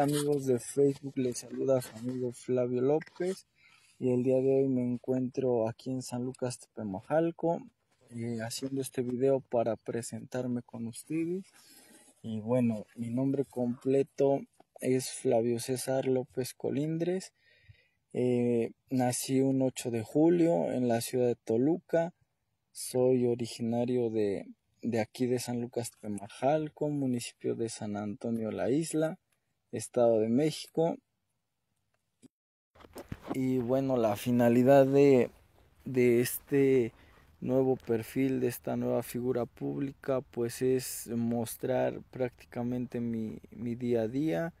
amigos de Facebook? Les saluda su amigo Flavio López y el día de hoy me encuentro aquí en San Lucas Tepemojalco eh, haciendo este video para presentarme con ustedes y bueno, mi nombre completo es Flavio César López Colindres eh, nací un 8 de julio en la ciudad de Toluca soy originario de, de aquí de San Lucas Tepemojalco, municipio de San Antonio La Isla Estado de México. Y bueno, la finalidad de, de este nuevo perfil, de esta nueva figura pública, pues es mostrar prácticamente mi, mi día a día,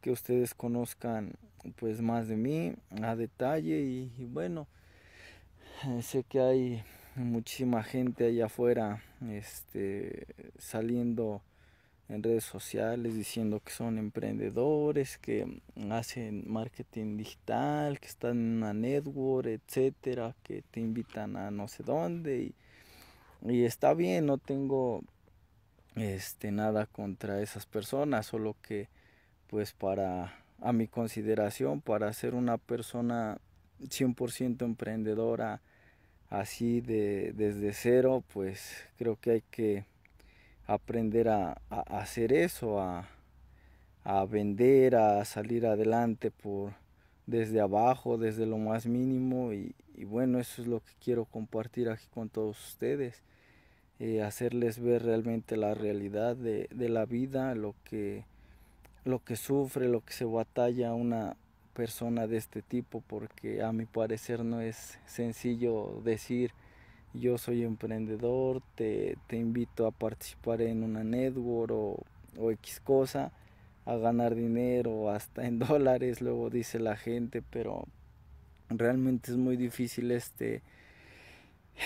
que ustedes conozcan pues más de mí a detalle y, bueno, eh, sé que hay muchísima gente allá afuera este, saliendo en redes sociales diciendo que son emprendedores, que hacen marketing digital, que están en una network, etcétera, que te invitan a no sé dónde y, y está bien, no tengo este nada contra esas personas, solo que pues para a mi consideración para ser una persona 100% emprendedora así de desde cero, pues creo que hay que aprender a, hacer eso, a, vender, a salir adelante por desde abajo, desde lo más mínimo y, bueno, eso es lo que quiero compartir aquí con todos ustedes, eh, hacerles ver realmente la realidad de, la vida, lo que, lo que sufre, lo que se batalla una persona de este tipo, porque a mi parecer no es sencillo decir, yo soy emprendedor, te, te invito a participar en una network o, o X cosa, a ganar dinero, hasta en dólares, luego dice la gente, pero realmente es muy difícil este...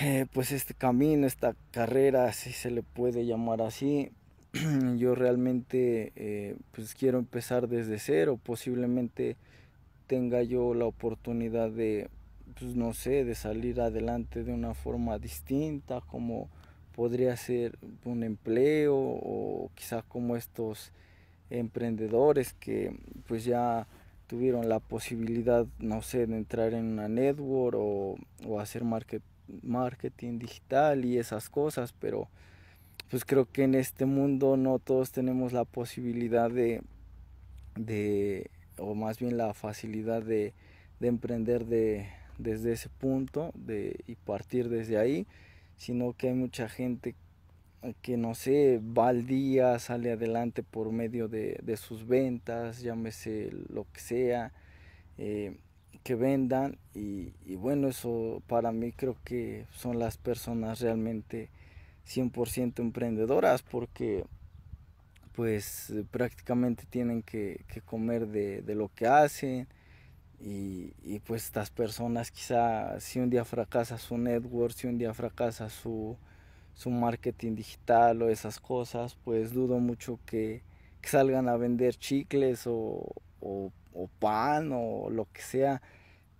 Eh, pues este camino, esta carrera, si se le puede llamar así, yo realmente eh, pues quiero empezar desde cero, posiblemente tenga yo la oportunidad de pues no sé, de salir adelante de una forma distinta, como podría ser un empleo o quizá como estos emprendedores que pues ya tuvieron la posibilidad, no sé, de entrar en una network o, o hacer marketing digital y esas cosas, pero pues creo que en este mundo no todos tenemos la posibilidad de, de o más bien la facilidad de, de emprender de, desde ese punto de, y partir desde ahí, sino que hay mucha gente que no sé, va al día, sale adelante por medio de, de sus ventas, llámese lo que sea, eh, que vendan y, bueno, eso para mí creo que son las personas realmente 100% emprendedoras porque pues prácticamente tienen que, comer de lo que hacen, y, pues estas personas quizá si un día fracasa su network, si un día fracasa su, su marketing digital o esas cosas, pues dudo mucho que, salgan a vender chicles o, pan o lo que sea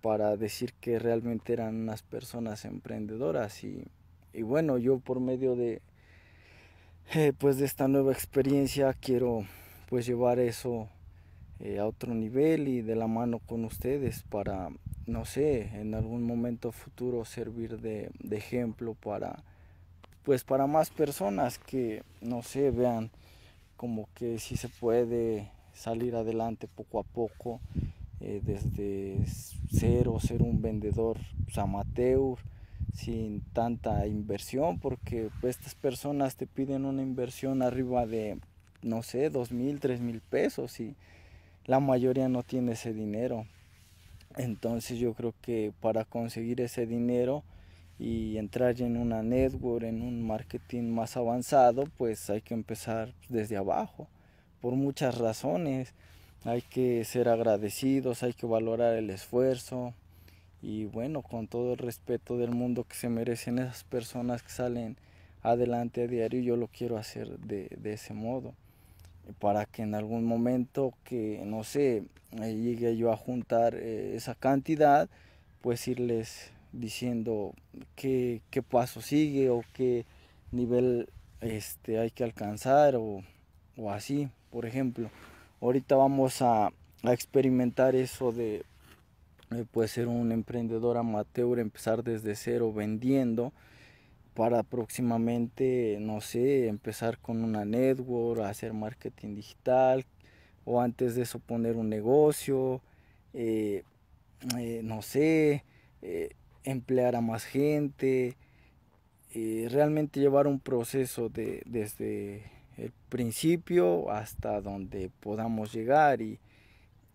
para decir que realmente eran unas personas emprendedoras. Y, bueno, yo por medio de, eh, pues de esta nueva experiencia quiero pues llevar eso eh, a otro nivel y de la mano con ustedes para, no sé, en algún momento futuro servir de, ejemplo para, pues para más personas que, no sé, vean como que si se puede salir adelante poco a poco eh, desde cero, ser un vendedor pues, amateur sin tanta inversión porque pues, estas personas te piden una inversión arriba de no sé dos mil tres mil pesos y la mayoría no tiene ese dinero. Entonces yo creo que para conseguir ese dinero y entrar en una network, en un marketing más avanzado, pues hay que empezar desde abajo, por muchas razones. Hay que ser agradecidos, hay que valorar el esfuerzo y bueno, con todo el respeto del mundo que se merecen esas personas que salen adelante a diario, yo lo quiero hacer de, de ese modo para que en algún momento que, no sé, eh, llegue yo a juntar eh, esa cantidad, pues irles diciendo qué, qué, paso sigue o qué nivel este, hay que alcanzar o, o así, por ejemplo. Ahorita vamos a, a experimentar eso de eh, pues ser un emprendedor amateur, empezar desde cero vendiendo para próximamente, no sé, empezar con una network, hacer marketing digital, o antes de eso poner un negocio, eh, eh, no sé, eh, emplear a más gente, realmente llevar un proceso de, desde el principio hasta donde podamos llegar y,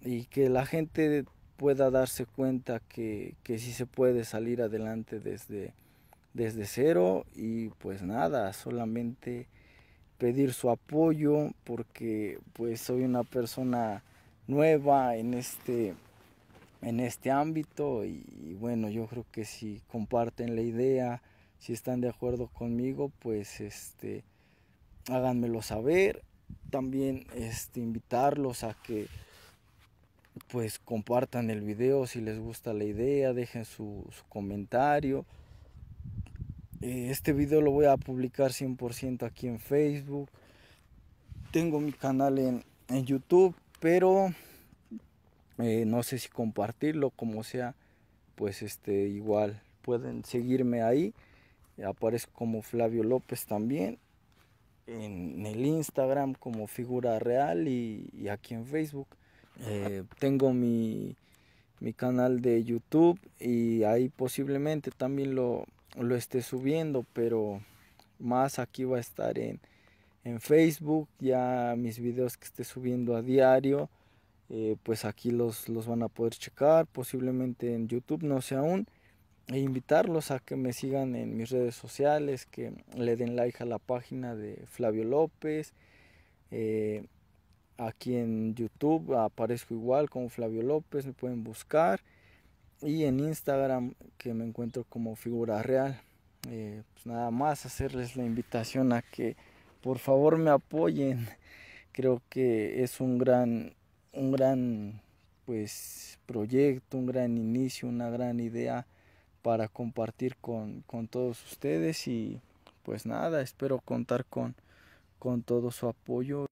y que la gente pueda darse cuenta que, que sí se puede salir adelante desde desde cero y pues nada, solamente pedir su apoyo porque pues soy una persona nueva en este en este ámbito y, bueno yo creo que si comparten la idea si están de acuerdo conmigo pues este háganmelo saber también este invitarlos a que pues compartan el video si les gusta la idea dejen su comentario eh, este video lo voy a publicar 100% aquí en Facebook. Tengo mi canal en, YouTube, pero eh, no sé si compartirlo, como sea, pues este igual pueden seguirme ahí. Aparezco como Flavio López también en el Instagram como figura real y, aquí en Facebook. Eh, tengo mi, mi canal de YouTube y ahí posiblemente también lo, lo esté subiendo, pero más aquí va a estar en, Facebook, ya mis videos que esté subiendo a diario, eh, pues aquí los, van a poder checar, posiblemente en YouTube, no sé aún, e invitarlos a que me sigan en mis redes sociales, que le den like a la página de Flavio López, eh, aquí en YouTube aparezco igual como Flavio López, me pueden buscar y en Instagram que me encuentro como figura real. Eh, pues nada más hacerles la invitación a que por favor me apoyen. Creo que es un gran, un gran pues, proyecto, un gran inicio, una gran idea para compartir con, todos ustedes y pues nada, espero contar con, con todo su apoyo.